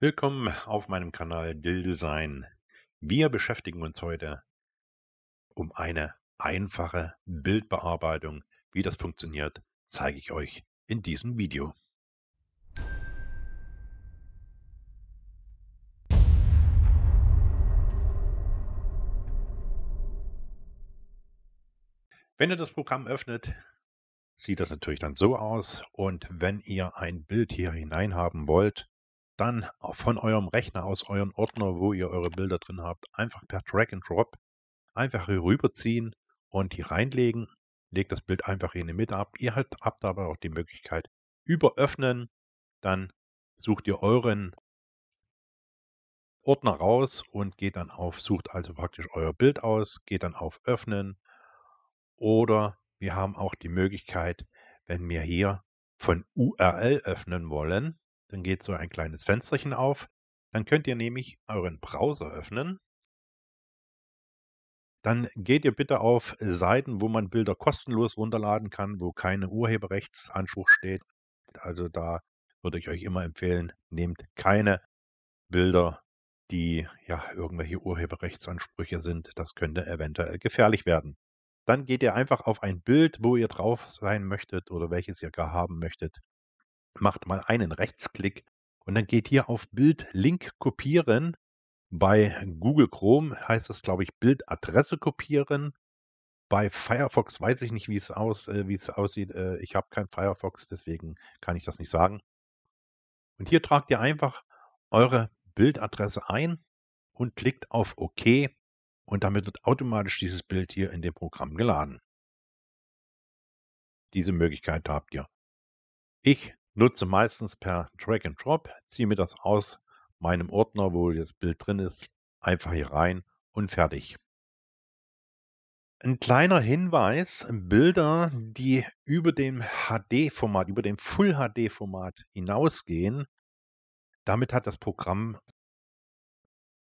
Willkommen auf meinem Kanal Dill Design. Wir beschäftigen uns heute um eine einfache Bildbearbeitung. Wie das funktioniert, zeige ich euch in diesem Video. Wenn ihr das Programm öffnet, sieht das natürlich dann so aus und wenn ihr ein Bild hier hinein haben wollt, dann von eurem Rechner aus euren Ordner, wo ihr eure Bilder drin habt, einfach per Drag and Drop einfach hier rüberziehen und hier reinlegen. Legt das Bild einfach hier in die Mitte ab. Ihr habt, habt dabei auch die Möglichkeit über Öffnen. Dann sucht ihr euren Ordner raus und geht dann auf, sucht also praktisch euer Bild aus, geht dann auf Öffnen. Oder wir haben auch die Möglichkeit, wenn wir hier von URL öffnen wollen, dann geht so ein kleines Fensterchen auf. Dann könnt ihr nämlich euren Browser öffnen. Dann geht ihr bitte auf Seiten, wo man Bilder kostenlos runterladen kann, wo kein Urheberrechtsanspruch steht. Also da würde ich euch immer empfehlen, nehmt keine Bilder, die ja irgendwelche Urheberrechtsansprüche sind. Das könnte eventuell gefährlich werden. Dann geht ihr einfach auf ein Bild, wo ihr drauf sein möchtet oder welches ihr gar haben möchtet macht mal einen Rechtsklick und dann geht hier auf Bild Link kopieren. Bei Google Chrome heißt das, glaube ich, Bild Adresse kopieren. Bei Firefox weiß ich nicht, wie es, aus, äh, wie es aussieht. Äh, ich habe kein Firefox, deswegen kann ich das nicht sagen. Und hier tragt ihr einfach eure Bildadresse ein und klickt auf OK und damit wird automatisch dieses Bild hier in dem Programm geladen. Diese Möglichkeit habt ihr. Ich nutze meistens per Drag and Drop, ziehe mir das aus meinem Ordner, wo das Bild drin ist, einfach hier rein und fertig. Ein kleiner Hinweis, Bilder, die über dem HD-Format, über dem Full-HD-Format hinausgehen, damit hat das Programm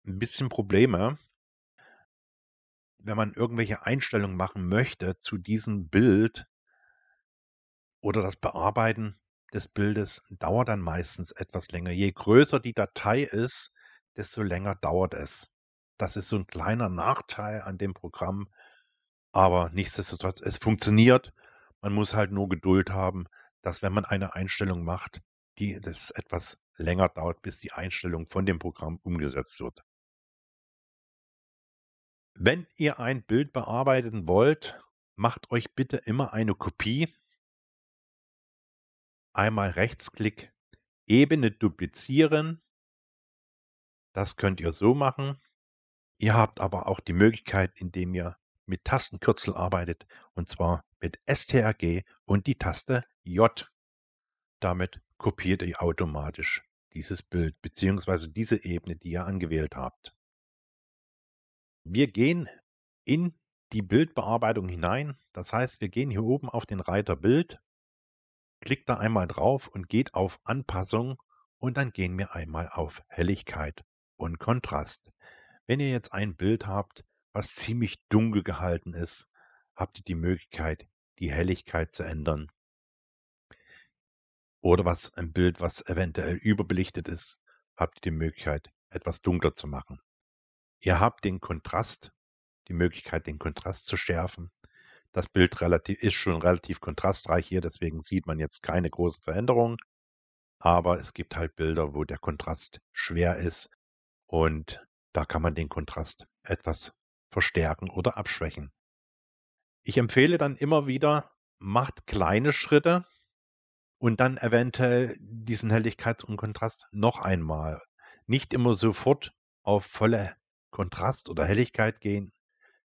ein bisschen Probleme. Wenn man irgendwelche Einstellungen machen möchte zu diesem Bild oder das Bearbeiten, des Bildes dauert dann meistens etwas länger. Je größer die Datei ist, desto länger dauert es. Das ist so ein kleiner Nachteil an dem Programm. Aber nichtsdestotrotz, es funktioniert. Man muss halt nur Geduld haben, dass wenn man eine Einstellung macht, die das etwas länger dauert, bis die Einstellung von dem Programm umgesetzt wird. Wenn ihr ein Bild bearbeiten wollt, macht euch bitte immer eine Kopie einmal Rechtsklick Ebene duplizieren. Das könnt ihr so machen. Ihr habt aber auch die Möglichkeit, indem ihr mit Tastenkürzel arbeitet, und zwar mit STRG und die Taste J. Damit kopiert ihr automatisch dieses Bild bzw. diese Ebene, die ihr angewählt habt. Wir gehen in die Bildbearbeitung hinein. Das heißt, wir gehen hier oben auf den Reiter Bild Klickt da einmal drauf und geht auf Anpassung und dann gehen wir einmal auf Helligkeit und Kontrast. Wenn ihr jetzt ein Bild habt, was ziemlich dunkel gehalten ist, habt ihr die Möglichkeit, die Helligkeit zu ändern. Oder was ein Bild, was eventuell überbelichtet ist, habt ihr die Möglichkeit, etwas dunkler zu machen. Ihr habt den Kontrast, die Möglichkeit, den Kontrast zu schärfen. Das Bild relativ, ist schon relativ kontrastreich hier, deswegen sieht man jetzt keine großen Veränderungen. Aber es gibt halt Bilder, wo der Kontrast schwer ist und da kann man den Kontrast etwas verstärken oder abschwächen. Ich empfehle dann immer wieder, macht kleine Schritte und dann eventuell diesen Helligkeits- und Kontrast noch einmal. Nicht immer sofort auf volle Kontrast oder Helligkeit gehen,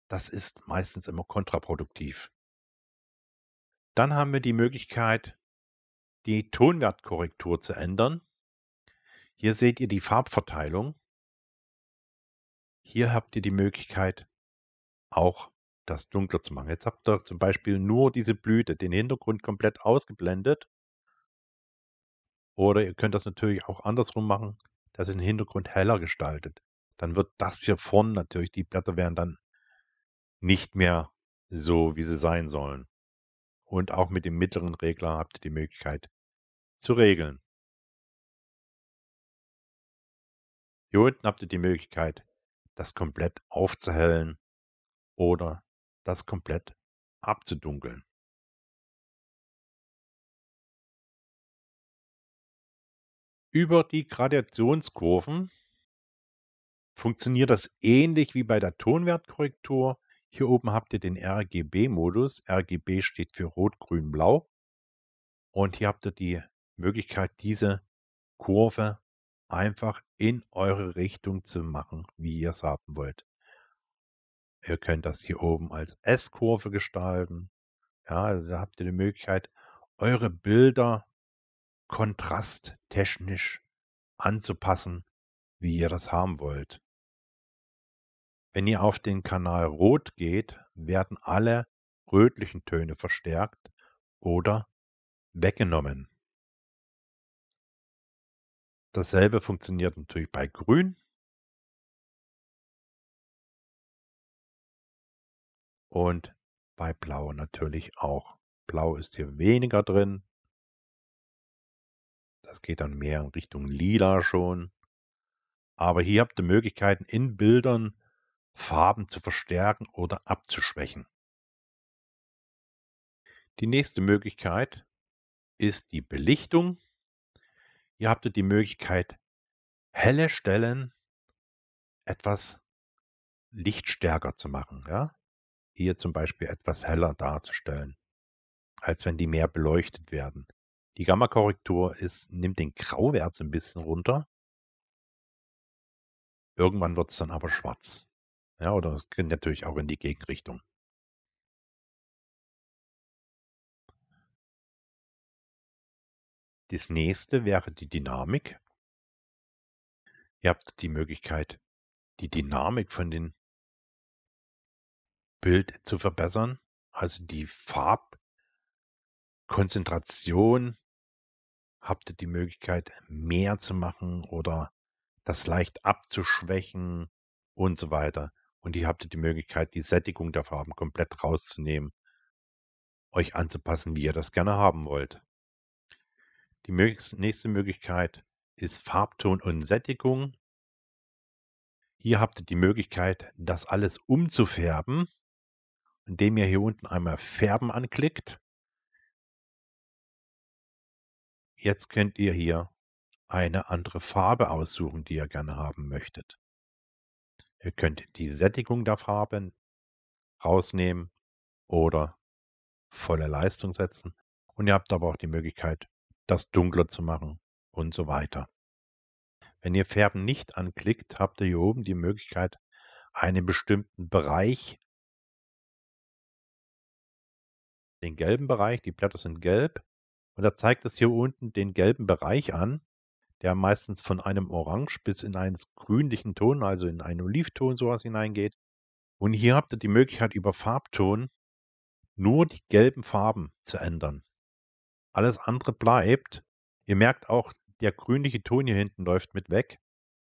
das ist meistens immer kontraproduktiv. Dann haben wir die Möglichkeit, die Tonwertkorrektur zu ändern. Hier seht ihr die Farbverteilung. Hier habt ihr die Möglichkeit, auch das dunkler zu machen. Jetzt habt ihr zum Beispiel nur diese Blüte, den Hintergrund komplett ausgeblendet. Oder ihr könnt das natürlich auch andersrum machen, dass ihr den Hintergrund heller gestaltet. Dann wird das hier vorne natürlich, die Blätter werden dann nicht mehr so, wie sie sein sollen. Und auch mit dem mittleren Regler habt ihr die Möglichkeit zu regeln. Hier unten habt ihr die Möglichkeit, das komplett aufzuhellen oder das komplett abzudunkeln. Über die Gradationskurven funktioniert das ähnlich wie bei der Tonwertkorrektur hier oben habt ihr den RGB-Modus. RGB steht für Rot, Grün, Blau. Und hier habt ihr die Möglichkeit, diese Kurve einfach in eure Richtung zu machen, wie ihr es haben wollt. Ihr könnt das hier oben als S-Kurve gestalten. Ja, also da habt ihr die Möglichkeit, eure Bilder kontrasttechnisch anzupassen, wie ihr das haben wollt. Wenn ihr auf den Kanal Rot geht, werden alle rötlichen Töne verstärkt oder weggenommen. Dasselbe funktioniert natürlich bei Grün. Und bei Blau natürlich auch. Blau ist hier weniger drin. Das geht dann mehr in Richtung Lila schon. Aber hier habt ihr Möglichkeiten in Bildern Farben zu verstärken oder abzuschwächen. Die nächste Möglichkeit ist die Belichtung. Ihr habt die Möglichkeit, helle Stellen etwas lichtstärker zu machen. Ja? Hier zum Beispiel etwas heller darzustellen, als wenn die mehr beleuchtet werden. Die Gamma-Korrektur nimmt den Grauwert ein bisschen runter. Irgendwann wird es dann aber schwarz. Ja, oder es geht natürlich auch in die Gegenrichtung. Das nächste wäre die Dynamik. Ihr habt die Möglichkeit, die Dynamik von dem Bild zu verbessern, also die Farbkonzentration. Habt ihr die Möglichkeit, mehr zu machen oder das leicht abzuschwächen und so weiter und ihr habt die Möglichkeit, die Sättigung der Farben komplett rauszunehmen, euch anzupassen, wie ihr das gerne haben wollt. Die nächste Möglichkeit ist Farbton und Sättigung. Hier habt ihr die Möglichkeit, das alles umzufärben, indem ihr hier unten einmal Färben anklickt. Jetzt könnt ihr hier eine andere Farbe aussuchen, die ihr gerne haben möchtet. Ihr könnt die Sättigung der Farben rausnehmen oder volle Leistung setzen. Und ihr habt aber auch die Möglichkeit, das dunkler zu machen und so weiter. Wenn ihr Färben nicht anklickt, habt ihr hier oben die Möglichkeit, einen bestimmten Bereich, den gelben Bereich, die Blätter sind gelb, und da zeigt es hier unten den gelben Bereich an der meistens von einem Orange bis in einen grünlichen Ton, also in einen Olivton sowas hineingeht. Und hier habt ihr die Möglichkeit, über Farbton nur die gelben Farben zu ändern. Alles andere bleibt. Ihr merkt auch, der grünliche Ton hier hinten läuft mit weg,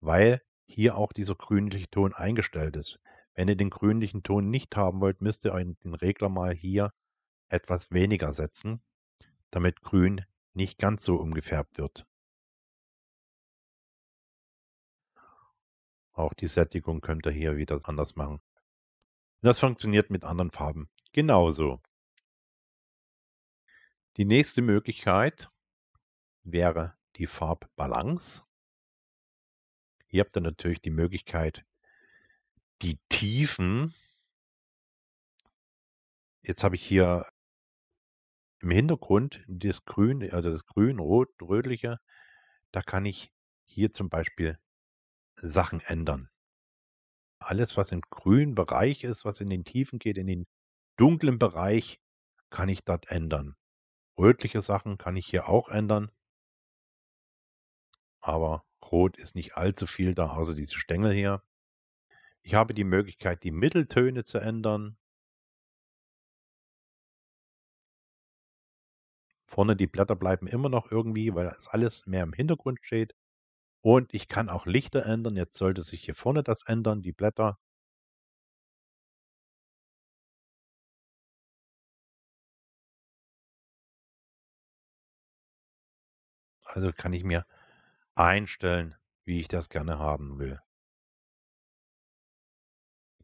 weil hier auch dieser grünliche Ton eingestellt ist. Wenn ihr den grünlichen Ton nicht haben wollt, müsst ihr den Regler mal hier etwas weniger setzen, damit grün nicht ganz so umgefärbt wird. Auch die Sättigung könnt ihr hier wieder anders machen. das funktioniert mit anderen Farben genauso. Die nächste Möglichkeit wäre die Farbbalance. Hier habt ihr natürlich die Möglichkeit, die Tiefen. Jetzt habe ich hier im Hintergrund das Grün, also das Grün-Rot-Rötliche. Da kann ich hier zum Beispiel Sachen ändern. Alles, was im grünen Bereich ist, was in den Tiefen geht, in den dunklen Bereich, kann ich dort ändern. Rötliche Sachen kann ich hier auch ändern. Aber rot ist nicht allzu viel da, außer diese Stängel hier. Ich habe die Möglichkeit, die Mitteltöne zu ändern. Vorne die Blätter bleiben immer noch irgendwie, weil das alles mehr im Hintergrund steht. Und ich kann auch Lichter ändern. Jetzt sollte sich hier vorne das ändern, die Blätter. Also kann ich mir einstellen, wie ich das gerne haben will.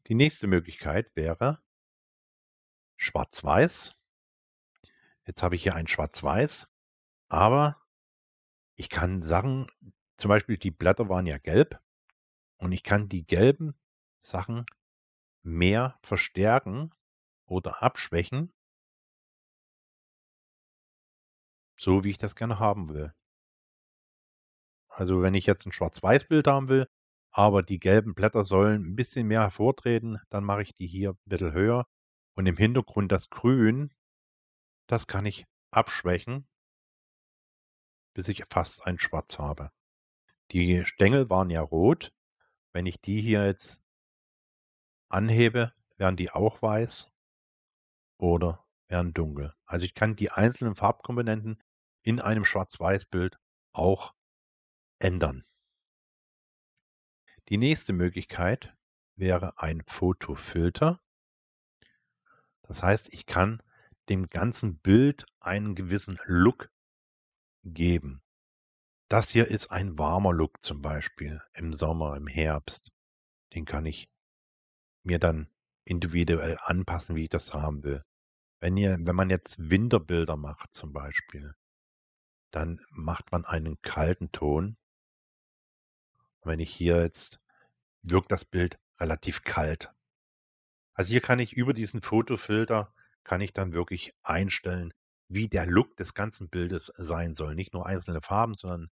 Die nächste Möglichkeit wäre Schwarz-Weiß. Jetzt habe ich hier ein Schwarz-Weiß, aber ich kann Sachen zum Beispiel die Blätter waren ja gelb und ich kann die gelben Sachen mehr verstärken oder abschwächen, so wie ich das gerne haben will. Also wenn ich jetzt ein Schwarz-Weiß-Bild haben will, aber die gelben Blätter sollen ein bisschen mehr hervortreten, dann mache ich die hier ein bisschen höher. Und im Hintergrund das Grün, das kann ich abschwächen, bis ich fast ein Schwarz habe. Die Stängel waren ja rot. Wenn ich die hier jetzt anhebe, werden die auch weiß oder werden dunkel. Also ich kann die einzelnen Farbkomponenten in einem Schwarz-Weiß-Bild auch ändern. Die nächste Möglichkeit wäre ein Fotofilter. Das heißt, ich kann dem ganzen Bild einen gewissen Look geben. Das hier ist ein warmer Look zum Beispiel im Sommer, im Herbst. Den kann ich mir dann individuell anpassen, wie ich das haben will. Wenn, ihr, wenn man jetzt Winterbilder macht zum Beispiel, dann macht man einen kalten Ton. Und wenn ich hier jetzt, wirkt das Bild relativ kalt. Also hier kann ich über diesen Fotofilter, kann ich dann wirklich einstellen, wie der Look des ganzen Bildes sein soll. Nicht nur einzelne Farben, sondern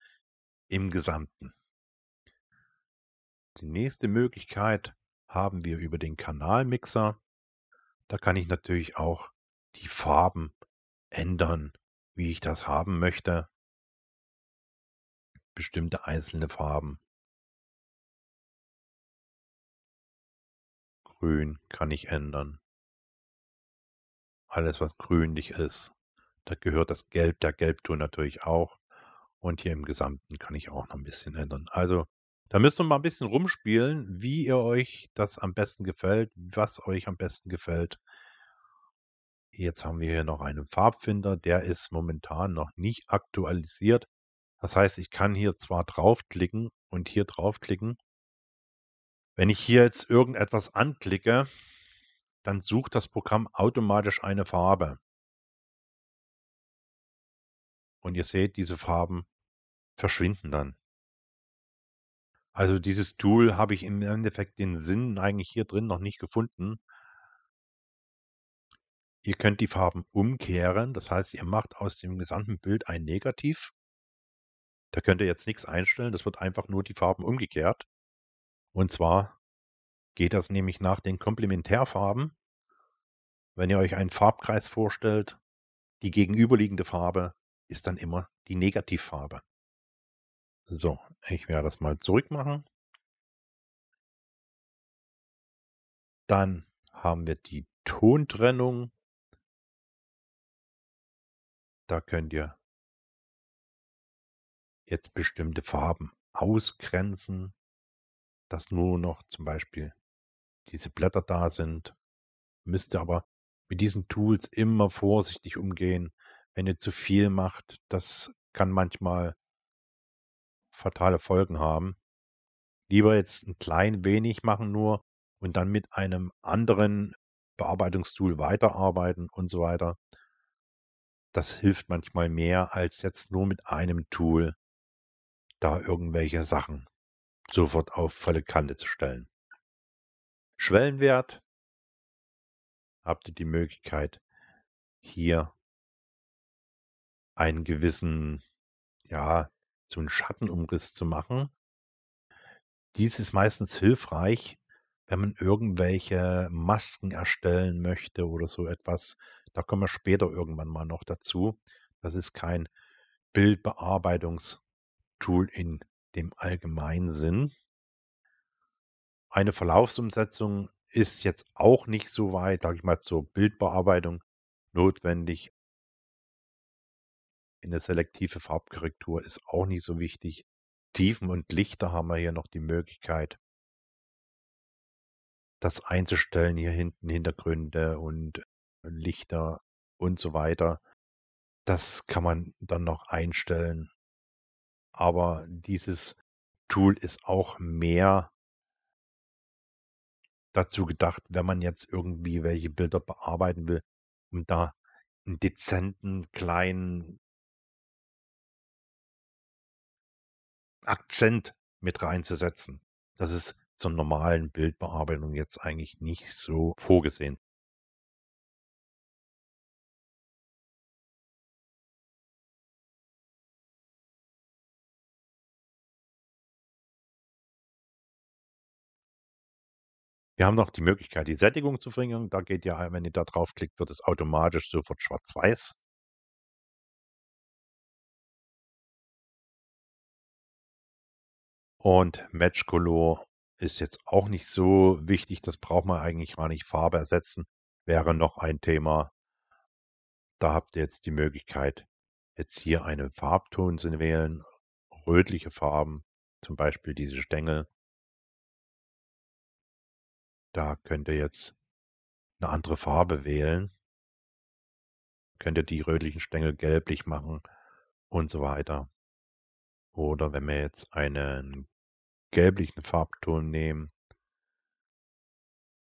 im Gesamten. Die nächste Möglichkeit haben wir über den Kanalmixer. Da kann ich natürlich auch die Farben ändern, wie ich das haben möchte. Bestimmte einzelne Farben. Grün kann ich ändern. Alles, was grünlich ist. Da gehört das Gelb, der Gelbton natürlich auch. Und hier im Gesamten kann ich auch noch ein bisschen ändern. Also, da müsst ihr mal ein bisschen rumspielen, wie ihr euch das am besten gefällt, was euch am besten gefällt. Jetzt haben wir hier noch einen Farbfinder, der ist momentan noch nicht aktualisiert. Das heißt, ich kann hier zwar draufklicken und hier draufklicken. Wenn ich hier jetzt irgendetwas anklicke, dann sucht das Programm automatisch eine Farbe. Und ihr seht, diese Farben verschwinden dann. Also dieses Tool habe ich im Endeffekt den Sinn eigentlich hier drin noch nicht gefunden. Ihr könnt die Farben umkehren, das heißt, ihr macht aus dem gesamten Bild ein Negativ. Da könnt ihr jetzt nichts einstellen, das wird einfach nur die Farben umgekehrt. Und zwar geht das nämlich nach den Komplementärfarben. Wenn ihr euch einen Farbkreis vorstellt, die gegenüberliegende Farbe ist dann immer die Negativfarbe. So, ich werde das mal zurück machen. Dann haben wir die Tontrennung. Da könnt ihr jetzt bestimmte Farben ausgrenzen, dass nur noch zum Beispiel diese Blätter da sind. Müsst ihr aber mit diesen Tools immer vorsichtig umgehen, wenn ihr zu viel macht, das kann manchmal fatale Folgen haben. Lieber jetzt ein klein wenig machen nur und dann mit einem anderen Bearbeitungstool weiterarbeiten und so weiter. Das hilft manchmal mehr als jetzt nur mit einem Tool da irgendwelche Sachen sofort auf volle Kante zu stellen. Schwellenwert habt ihr die Möglichkeit, hier einen gewissen, ja, so einen Schattenumriss zu machen. Dies ist meistens hilfreich, wenn man irgendwelche Masken erstellen möchte oder so etwas. Da kommen wir später irgendwann mal noch dazu. Das ist kein Bildbearbeitungstool in dem allgemeinen Sinn. Eine Verlaufsumsetzung ist jetzt auch nicht so weit, sage ich mal, zur Bildbearbeitung notwendig, eine selektive Farbkorrektur ist auch nicht so wichtig. Tiefen und Lichter haben wir hier noch die Möglichkeit, das einzustellen. Hier hinten Hintergründe und Lichter und so weiter. Das kann man dann noch einstellen. Aber dieses Tool ist auch mehr dazu gedacht, wenn man jetzt irgendwie welche Bilder bearbeiten will, um da einen dezenten kleinen Akzent mit reinzusetzen. Das ist zur normalen Bildbearbeitung jetzt eigentlich nicht so vorgesehen. Wir haben noch die Möglichkeit, die Sättigung zu verringern. Da geht ja, wenn ihr da draufklickt, wird es automatisch sofort schwarz-weiß. Und Match Color ist jetzt auch nicht so wichtig. Das braucht man eigentlich gar nicht. Farbe ersetzen wäre noch ein Thema. Da habt ihr jetzt die Möglichkeit, jetzt hier einen Farbton zu wählen. Rötliche Farben, zum Beispiel diese Stängel. Da könnt ihr jetzt eine andere Farbe wählen. Könnt ihr die rötlichen Stängel gelblich machen und so weiter. Oder wenn wir jetzt einen gelblichen Farbton nehmen,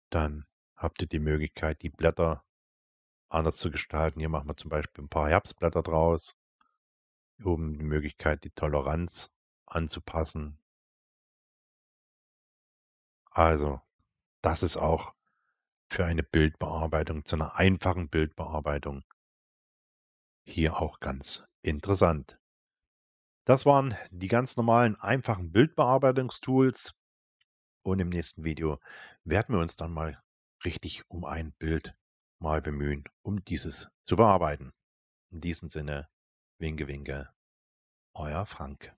dann habt ihr die Möglichkeit, die Blätter anders zu gestalten. Hier machen wir zum Beispiel ein paar Herbstblätter draus, Oben die Möglichkeit, die Toleranz anzupassen. Also, das ist auch für eine Bildbearbeitung, zu einer einfachen Bildbearbeitung hier auch ganz interessant. Das waren die ganz normalen, einfachen Bildbearbeitungstools. Und im nächsten Video werden wir uns dann mal richtig um ein Bild mal bemühen, um dieses zu bearbeiten. In diesem Sinne, winke, winke, euer Frank.